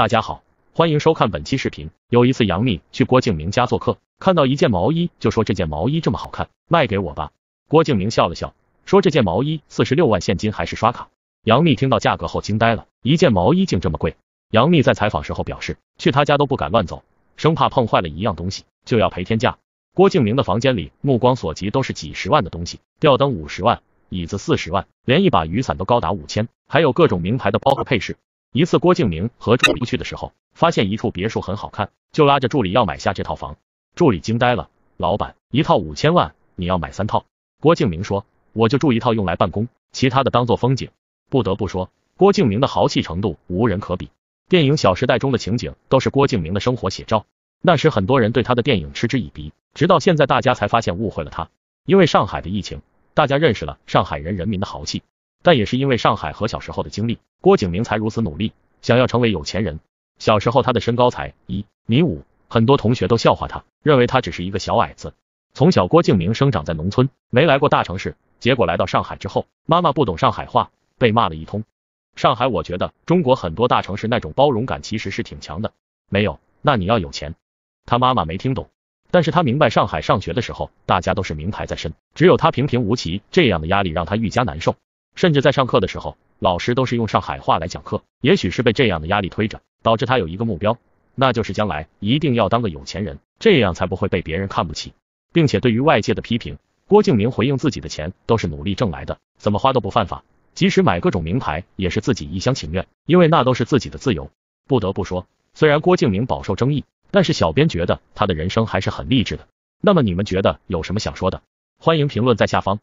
大家好，欢迎收看本期视频。有一次，杨幂去郭敬明家做客，看到一件毛衣，就说这件毛衣这么好看，卖给我吧。郭敬明笑了笑，说这件毛衣四十六万，现金还是刷卡。杨幂听到价格后惊呆了，一件毛衣竟这么贵。杨幂在采访时候表示，去他家都不敢乱走，生怕碰坏了一样东西就要赔天价。郭敬明的房间里，目光所及都是几十万的东西，吊灯五十万，椅子四十万，连一把雨伞都高达五千，还有各种名牌的包和配饰。一次，郭敬明和助理去的时候，发现一处别墅很好看，就拉着助理要买下这套房。助理惊呆了，老板一套五千万，你要买三套？郭敬明说，我就住一套用来办公，其他的当做风景。不得不说，郭敬明的豪气程度无人可比。电影《小时代》中的情景都是郭敬明的生活写照。那时很多人对他的电影嗤之以鼻，直到现在大家才发现误会了他。因为上海的疫情，大家认识了上海人人民的豪气。但也是因为上海和小时候的经历，郭敬明才如此努力，想要成为有钱人。小时候他的身高才一米五，很多同学都笑话他，认为他只是一个小矮子。从小郭敬明生长在农村，没来过大城市，结果来到上海之后，妈妈不懂上海话，被骂了一通。上海，我觉得中国很多大城市那种包容感其实是挺强的。没有，那你要有钱。他妈妈没听懂，但是他明白上海上学的时候，大家都是名牌在身，只有他平平无奇，这样的压力让他愈加难受。甚至在上课的时候，老师都是用上海话来讲课。也许是被这样的压力推着，导致他有一个目标，那就是将来一定要当个有钱人，这样才不会被别人看不起。并且对于外界的批评，郭敬明回应自己的钱都是努力挣来的，怎么花都不犯法，即使买各种名牌也是自己一厢情愿，因为那都是自己的自由。不得不说，虽然郭敬明饱受争议，但是小编觉得他的人生还是很励志的。那么你们觉得有什么想说的？欢迎评论在下方。